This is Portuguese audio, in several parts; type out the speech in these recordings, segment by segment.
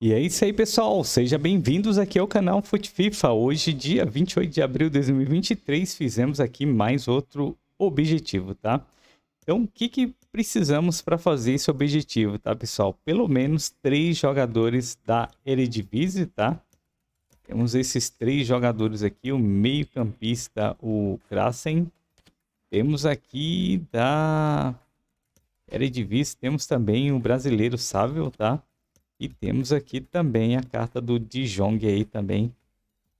E é isso aí, pessoal. Sejam bem-vindos aqui ao canal Fute FIFA. Hoje, dia 28 de abril de 2023, fizemos aqui mais outro objetivo, tá? Então, o que, que precisamos para fazer esse objetivo, tá, pessoal? Pelo menos três jogadores da Eredivisie, tá? Temos esses três jogadores aqui, o meio-campista, o Krasen. Temos aqui da Eredivisie, temos também o brasileiro Sávio, tá? E temos aqui também a carta do Dijong aí também,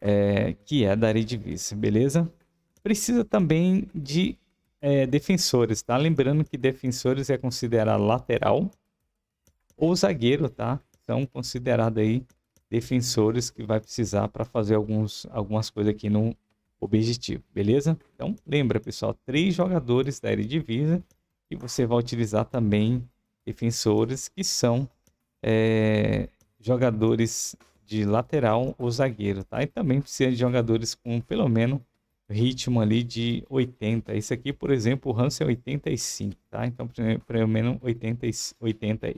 é, que é da área de vice, beleza? Precisa também de é, defensores, tá? Lembrando que defensores é considerado lateral ou zagueiro, tá? são considerados aí defensores que vai precisar para fazer alguns, algumas coisas aqui no objetivo, beleza? Então, lembra, pessoal, três jogadores da área de divisa e você vai utilizar também defensores que são é, jogadores de lateral ou zagueiro, tá? E também precisa de jogadores com pelo menos ritmo ali de 80. Esse aqui, por exemplo, o Hans é 85, tá? Então, pelo menos 80, 80 aí.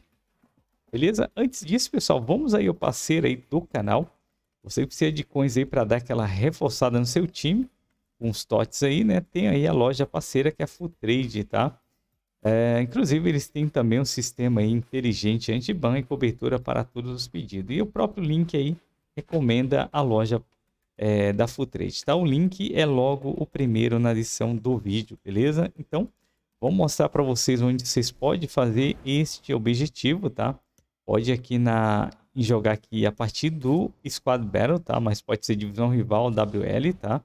Beleza? Antes disso, pessoal, vamos aí ao parceiro aí do canal. Você precisa de coins aí para dar aquela reforçada no seu time, uns tots aí, né? Tem aí a loja parceira que é a Full Trade, tá? É, inclusive, eles têm também um sistema inteligente anti-ban e cobertura para todos os pedidos. E o próprio link aí recomenda a loja é, da Fulltrade, tá? O link é logo o primeiro na descrição do vídeo, beleza? Então, vou mostrar para vocês onde vocês podem fazer este objetivo, tá? Pode aqui na jogar aqui a partir do Squad Battle, tá? Mas pode ser divisão rival, WL, tá?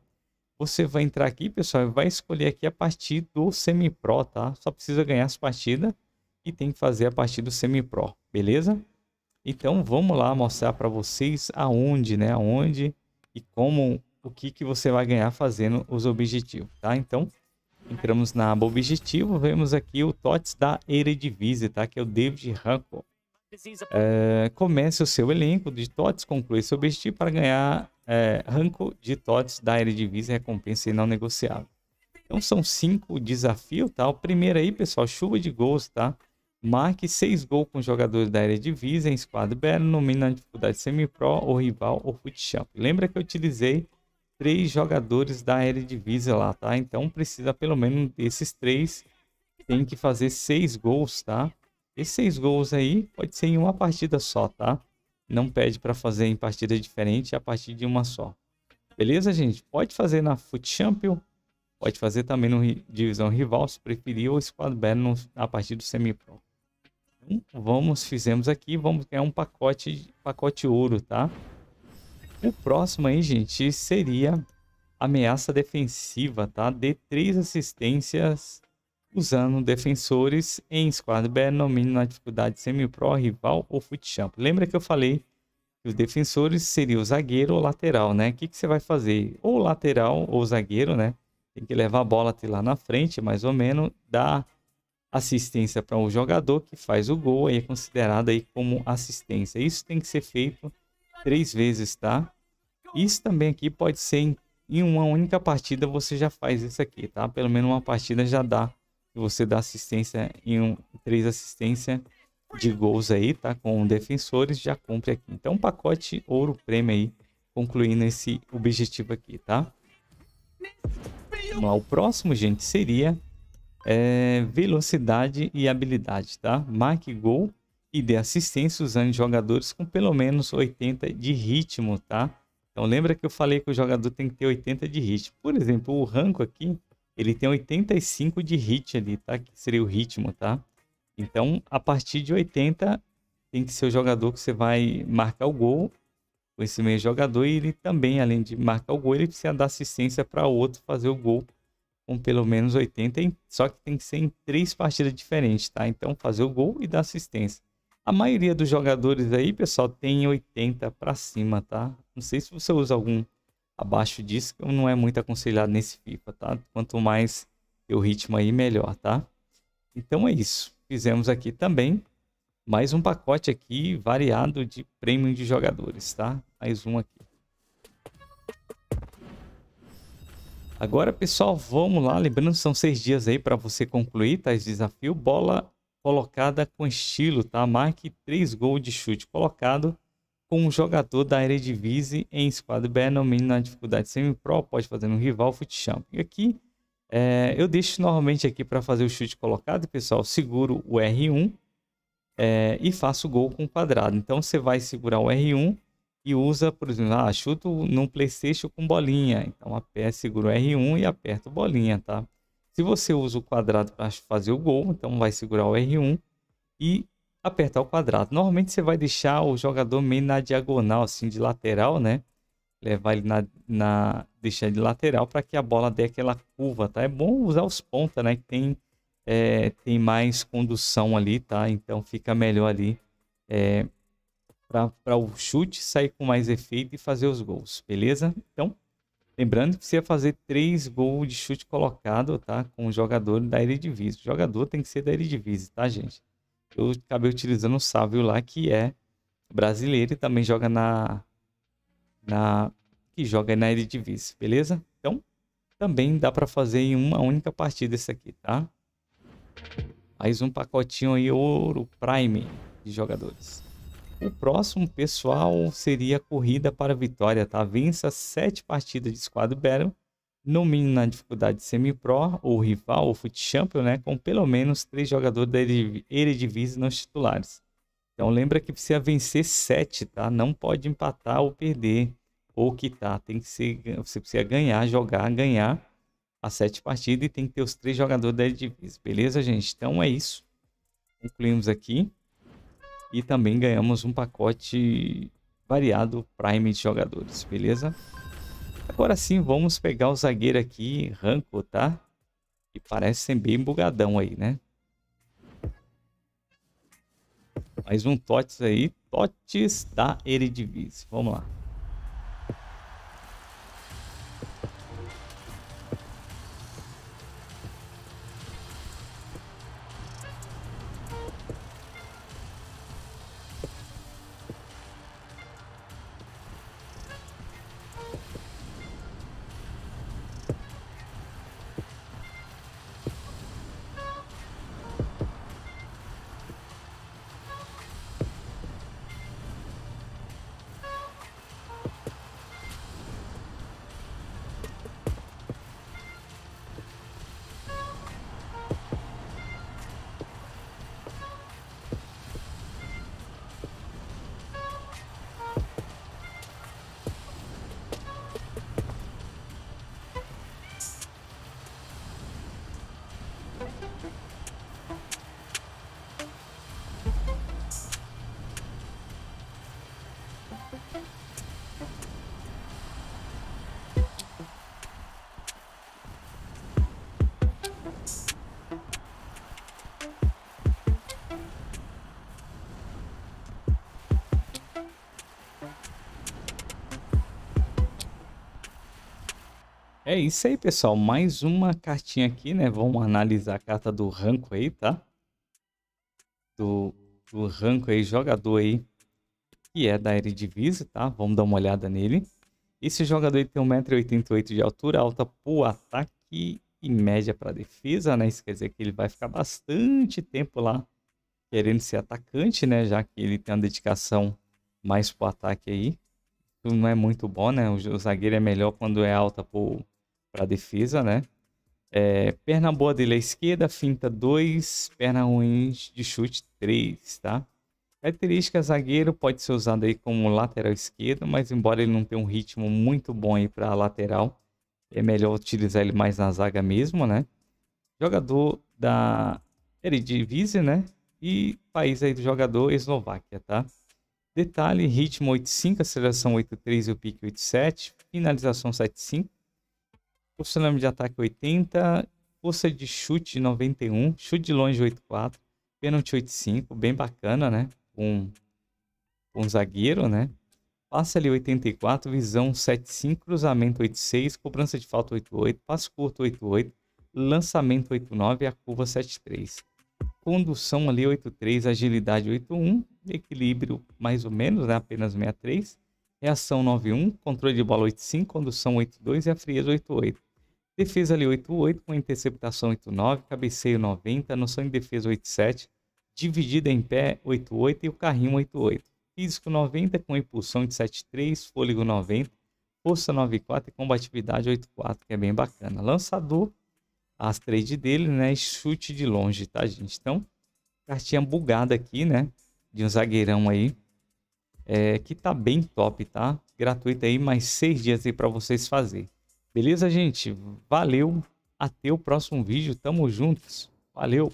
Você vai entrar aqui, pessoal, e vai escolher aqui a partir do semi-pro, tá? Só precisa ganhar as partidas e tem que fazer a partir do semi-pro, beleza? Então vamos lá mostrar para vocês aonde, né? Aonde e como, o que, que você vai ganhar fazendo os objetivos, tá? Então entramos na aba objetivo, vemos aqui o TOTS da Eredivisie, tá? Que é o David Hancock. É, comece o seu elenco de TOTS, conclui seu objetivo para ganhar é, ranco de TOTS da área Eredivisie, recompensa e não negociável. Então são cinco desafios, tá? O primeiro aí, pessoal, chuva de gols, tá? Marque seis gols com jogadores da área Eredivisie em squad battle, nomina a dificuldade semi-pro ou rival ou foot Lembra que eu utilizei três jogadores da área Eredivisie lá, tá? Então precisa pelo menos desses três, tem que fazer seis gols, tá? Esses seis gols aí pode ser em uma partida só, tá? Não pede para fazer em partida diferente, a partir de uma só. Beleza, gente? Pode fazer na Foot Champion, pode fazer também no Divisão Rival, se preferir, ou Squad Battle a partir do Semi-Pro. Então, vamos, fizemos aqui, vamos ganhar um pacote, pacote ouro, tá? O próximo aí, gente, seria ameaça defensiva, tá? Dê três assistências usando defensores em squad B no mínimo na dificuldade semi-pro, rival ou futchamp. Lembra que eu falei que os defensores seriam o zagueiro ou lateral, né? O que, que você vai fazer? Ou lateral ou zagueiro, né? Tem que levar a bola até lá na frente, mais ou menos, dar assistência para um jogador que faz o gol, aí é considerado aí como assistência. Isso tem que ser feito três vezes, tá? Isso também aqui pode ser em uma única partida, você já faz isso aqui, tá? Pelo menos uma partida já dá que você dá assistência em um, três assistência de gols aí, tá? Com defensores, já compre aqui. Então, um pacote ouro prêmio aí, concluindo esse objetivo aqui, tá? Vamos lá, o próximo, gente, seria é, velocidade e habilidade, tá? Marque gol e dê assistência usando jogadores com pelo menos 80 de ritmo, tá? Então lembra que eu falei que o jogador tem que ter 80 de ritmo. Por exemplo, o Ranco aqui, ele tem 85 de hit ali, tá? Que seria o ritmo, tá? Então, a partir de 80, tem que ser o jogador que você vai marcar o gol com esse mesmo jogador. E ele também, além de marcar o gol, ele precisa dar assistência para outro fazer o gol com pelo menos 80. Só que tem que ser em três partidas diferentes, tá? Então, fazer o gol e dar assistência. A maioria dos jogadores aí, pessoal, tem 80 para cima, tá? Não sei se você usa algum abaixo disso não é muito aconselhado nesse FIFA, tá? Quanto mais o ritmo aí, melhor, tá? Então é isso. Fizemos aqui também mais um pacote aqui variado de prêmio de jogadores, tá? Mais um aqui. Agora, pessoal, vamos lá. Lembrando, são seis dias aí para você concluir, tá? Esse desafio. Bola colocada com estilo, tá? Marque três gols de chute colocado com um jogador da Eredivisie em squad B, na dificuldade semi-pro, pode fazer um rival futechamp. E aqui, é, eu deixo normalmente aqui para fazer o chute colocado, pessoal, seguro o R1 é, e faço o gol com quadrado. Então, você vai segurar o R1 e usa, por exemplo, ah, chuto num Playstation com bolinha. Então, a pé segura o R1 e aperta bolinha, tá? Se você usa o quadrado para fazer o gol, então vai segurar o R1 e apertar o quadrado. Normalmente você vai deixar o jogador meio na diagonal, assim, de lateral, né? Levar ele na, na deixar de lateral para que a bola dê aquela curva, tá? É bom usar os pontas né? Que tem, é, tem mais condução ali, tá? Então fica melhor ali é, para o chute sair com mais efeito e fazer os gols, beleza? Então, lembrando que você ia fazer três gols de chute colocado, tá? Com o jogador da Eredivisie. O jogador tem que ser da Eredivisie, tá, gente? eu acabei utilizando o Sávio lá, que é brasileiro e também joga na. na que joga na Eredivisie, beleza? Então, também dá para fazer em uma única partida esse aqui, tá? Mais um pacotinho aí, ouro prime de jogadores. O próximo, pessoal, seria a corrida para a vitória, tá? Vença sete partidas de squad battle no mínimo na dificuldade semi-pro ou rival ou foot champion, né, com pelo menos três jogadores da Eredivisie nos titulares. Então lembra que precisa vencer sete, tá? Não pode empatar ou perder ou quitar, tem que ser você precisa ganhar, jogar, ganhar as sete partidas e tem que ter os três jogadores da Eredivisie, beleza, gente? Então é isso. Concluímos aqui e também ganhamos um pacote variado Prime de jogadores, beleza? Agora sim, vamos pegar o zagueiro aqui, Ranco, tá? Que parece ser bem bugadão aí, né? Mais um Tots aí. Tots da Eredivisie. Vamos lá. É isso aí, pessoal. Mais uma cartinha aqui, né? Vamos analisar a carta do ranco aí, tá? Do, do ranco aí, jogador aí, que é da Eredivisie, tá? Vamos dar uma olhada nele. Esse jogador aí tem 1,88m de altura, alta pro ataque e média para defesa, né? Isso quer dizer que ele vai ficar bastante tempo lá querendo ser atacante, né? Já que ele tem uma dedicação mais pro ataque aí. Isso não é muito bom, né? O zagueiro é melhor quando é alta pro para defesa, né? É, perna boa dele à esquerda, finta 2, perna ruim de chute 3, tá? Característica zagueiro pode ser usado aí como lateral esquerdo, mas embora ele não tenha um ritmo muito bom aí para lateral, é melhor utilizar ele mais na zaga mesmo, né? Jogador da Eredivisie, né? E país aí do jogador Eslováquia, tá? Detalhe, ritmo 85, aceleração 83 e o pique 87, finalização 75. Profissionalismo de ataque 80, força de chute 91, chute de longe 84, pênalti 85, bem bacana, né? Um, um zagueiro, né? Passa ali 84, visão 75, cruzamento 86, cobrança de falta 88, passo curto 88, lançamento 89 e a curva 73. Condução ali 83, agilidade 81, equilíbrio mais ou menos, né? apenas 63, reação 91, controle de bola 85, condução 82 e a frieza 88. Defesa ali 8-8, com interceptação 8-9, cabeceio 90, noção de defesa 8-7, dividida em pé 8-8 e o carrinho 8-8. Físico 90, com impulsão de 7-3, fôlego 90, força 9-4 e combatividade 8-4, que é bem bacana. Lançador, as trades dele, né? E chute de longe, tá, gente? Então, cartinha bugada aqui, né? De um zagueirão aí. É, que tá bem top, tá? Gratuito aí, mais 6 dias aí pra vocês fazerem. Beleza, gente? Valeu. Até o próximo vídeo. Tamo juntos. Valeu.